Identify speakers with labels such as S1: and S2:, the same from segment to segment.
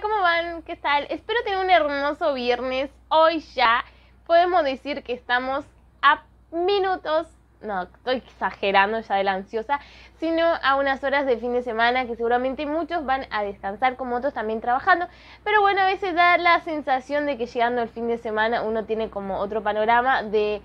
S1: ¿cómo van? ¿Qué tal? Espero tener un hermoso viernes. Hoy ya podemos decir que estamos a minutos, no, estoy exagerando ya de la ansiosa, sino a unas horas de fin de semana que seguramente muchos van a descansar como otros también trabajando. Pero bueno, a veces da la sensación de que llegando el fin de semana uno tiene como otro panorama de...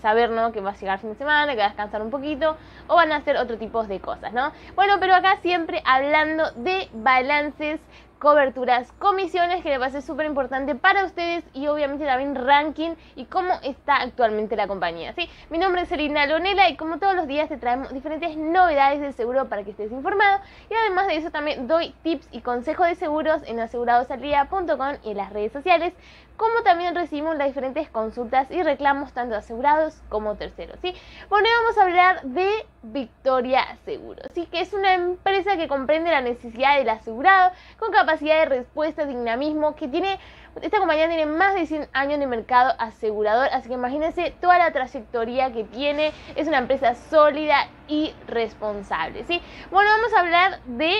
S1: saber, ¿no? Que va a llegar el fin de semana, que va a descansar un poquito, o van a hacer otro tipo de cosas, ¿no? Bueno, pero acá siempre hablando de balances, coberturas, comisiones, que le va súper importante para ustedes y obviamente también ranking y cómo está actualmente la compañía. ¿sí? Mi nombre es Selina Lonela y como todos los días te traemos diferentes novedades del seguro para que estés informado y además de eso también doy tips y consejos de seguros en aseguradosalía.com y en las redes sociales como también recibimos las diferentes consultas y reclamos tanto asegurados como terceros. ¿sí? Bueno, hoy vamos a hablar de Victoria Seguro, ¿sí? que es una empresa que comprende la necesidad del asegurado con capacidad de respuesta, dinamismo, que tiene, esta compañía tiene más de 100 años en el mercado asegurador, así que imagínense toda la trayectoria que tiene, es una empresa sólida y responsable. ¿sí? Bueno, vamos a hablar de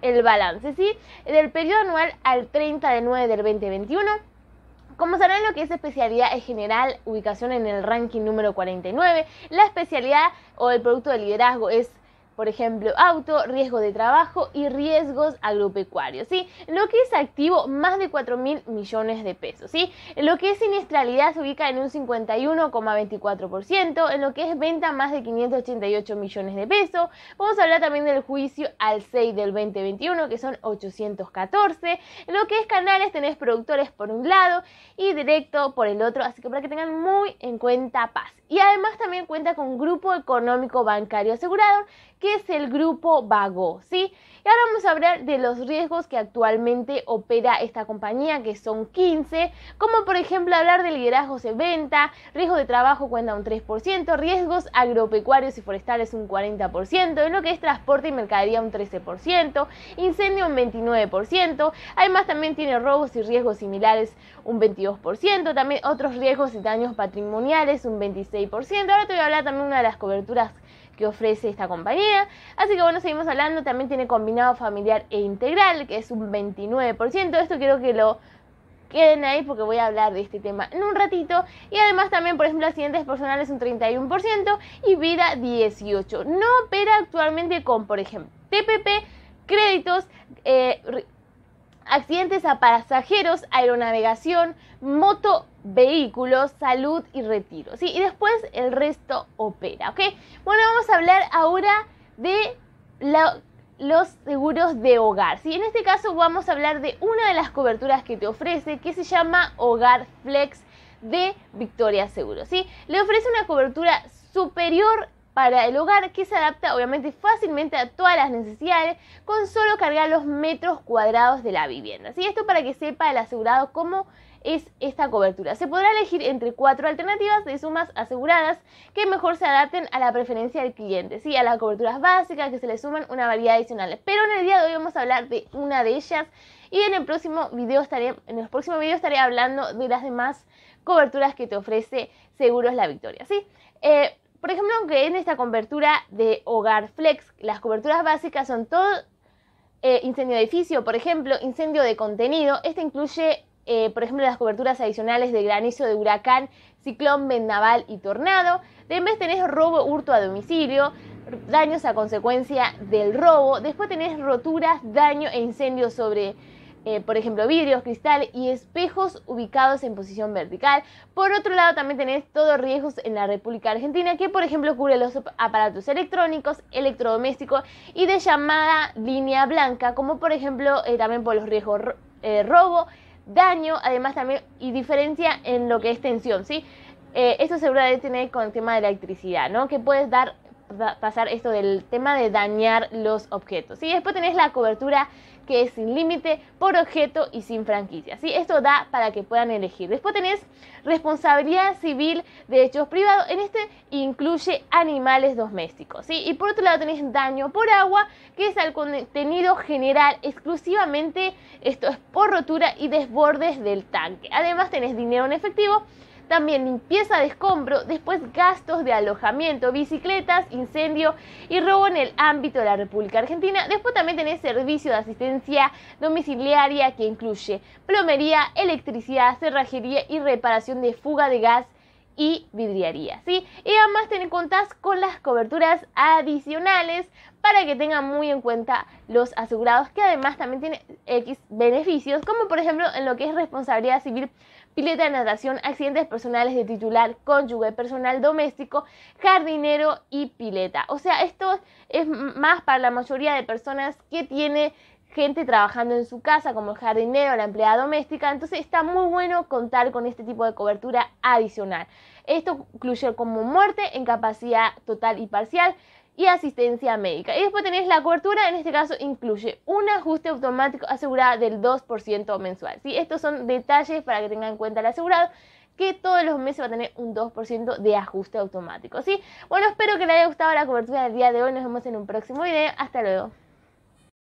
S1: el balance, ¿sí? Del periodo anual al 30 de 9 del 2021 como saben lo que es especialidad es general, ubicación en el ranking número 49. La especialidad o el producto de liderazgo es por ejemplo, auto, riesgo de trabajo y riesgos agropecuarios, ¿sí? Lo que es activo, más de 4 mil millones de pesos, ¿sí? Lo que es siniestralidad se ubica en un 51,24%, en lo que es venta, más de 588 millones de pesos. Vamos a hablar también del juicio al 6 del 2021, que son 814. En lo que es canales, tenés productores por un lado y directo por el otro, así que para que tengan muy en cuenta paz. Y además también cuenta con un grupo económico bancario asegurado, que es el grupo Vago, ¿sí? Y ahora vamos a hablar de los riesgos que actualmente opera esta compañía, que son 15, como por ejemplo hablar de liderazgo de venta, riesgo de trabajo cuenta un 3%, riesgos agropecuarios y forestales un 40%, en lo que es transporte y mercadería un 13%, incendio un 29%, además también tiene robos y riesgos similares un 22%, también otros riesgos y daños patrimoniales un 26%, ahora te voy a hablar también de una de las coberturas que ofrece esta compañía. Así que bueno, seguimos hablando. También tiene combinado familiar e integral, que es un 29%. Esto quiero que lo queden ahí porque voy a hablar de este tema en un ratito. Y además también, por ejemplo, accidentes personales un 31% y vida 18%. No opera actualmente con, por ejemplo, TPP, créditos, eh, accidentes a pasajeros, aeronavegación, moto, vehículos, salud y retiro. ¿sí? Y después el resto opera. ¿ok? Bueno, vamos a hablar ahora de los seguros de hogar. ¿sí? En este caso vamos a hablar de una de las coberturas que te ofrece que se llama Hogar Flex de Victoria Seguro. ¿sí? Le ofrece una cobertura superior para el hogar que se adapta obviamente fácilmente a todas las necesidades con solo cargar los metros cuadrados de la vivienda. ¿sí? Esto para que sepa el asegurado cómo es esta cobertura. Se podrá elegir entre cuatro alternativas de sumas aseguradas que mejor se adapten a la preferencia del cliente, ¿sí? a las coberturas básicas que se le suman una variedad adicional. Pero en el día de hoy vamos a hablar de una de ellas y en el próximo video estaré, en próximos estaré hablando de las demás coberturas que te ofrece Seguros La Victoria. ¿sí? Eh, por ejemplo, aunque en esta cobertura de Hogar Flex, las coberturas básicas son todo eh, incendio de edificio, por ejemplo, incendio de contenido. Este incluye, eh, por ejemplo, las coberturas adicionales de granizo de huracán, ciclón, vendaval y tornado. vez tenés robo, hurto a domicilio, daños a consecuencia del robo. Después tenés roturas, daño e incendio sobre eh, por ejemplo, vidrios, cristal y espejos ubicados en posición vertical. Por otro lado, también tenés todos riesgos en la República Argentina, que por ejemplo cubre los aparatos electrónicos, electrodomésticos y de llamada línea blanca, como por ejemplo eh, también por los riesgos eh, robo, daño, además también y diferencia en lo que es tensión, ¿sí? Eh, esto seguramente tiene con el tema de la electricidad, ¿no? Que puedes dar pasar esto del tema de dañar los objetos. y Después tenés la cobertura que es sin límite, por objeto y sin franquicia. ¿sí? Esto da para que puedan elegir. Después tenés responsabilidad civil de hechos privados. En este incluye animales domésticos. Y por otro lado tenés daño por agua, que es al contenido general exclusivamente, esto es por rotura y desbordes del tanque. Además tenés dinero en efectivo también limpieza de escombro, después gastos de alojamiento, bicicletas, incendio y robo en el ámbito de la República Argentina. Después también tenés servicio de asistencia domiciliaria que incluye plomería, electricidad, cerrajería y reparación de fuga de gas y vidriería, ¿sí? Y además tener cuentas con las coberturas adicionales para que tengan muy en cuenta los asegurados, que además también tiene X beneficios, como por ejemplo en lo que es responsabilidad civil, pileta de natación, accidentes personales de titular, cónyuge, personal doméstico, jardinero y pileta. O sea, esto es más para la mayoría de personas que tiene gente trabajando en su casa, como el jardinero, la empleada doméstica. Entonces está muy bueno contar con este tipo de cobertura adicional. Esto incluye como muerte incapacidad total y parcial y asistencia médica. Y después tenés la cobertura, en este caso incluye un ajuste automático asegurado del 2% mensual. ¿sí? Estos son detalles para que tengan en cuenta el asegurado que todos los meses va a tener un 2% de ajuste automático. ¿sí? Bueno, espero que les haya gustado la cobertura del día de hoy. Nos vemos en un próximo video. Hasta luego.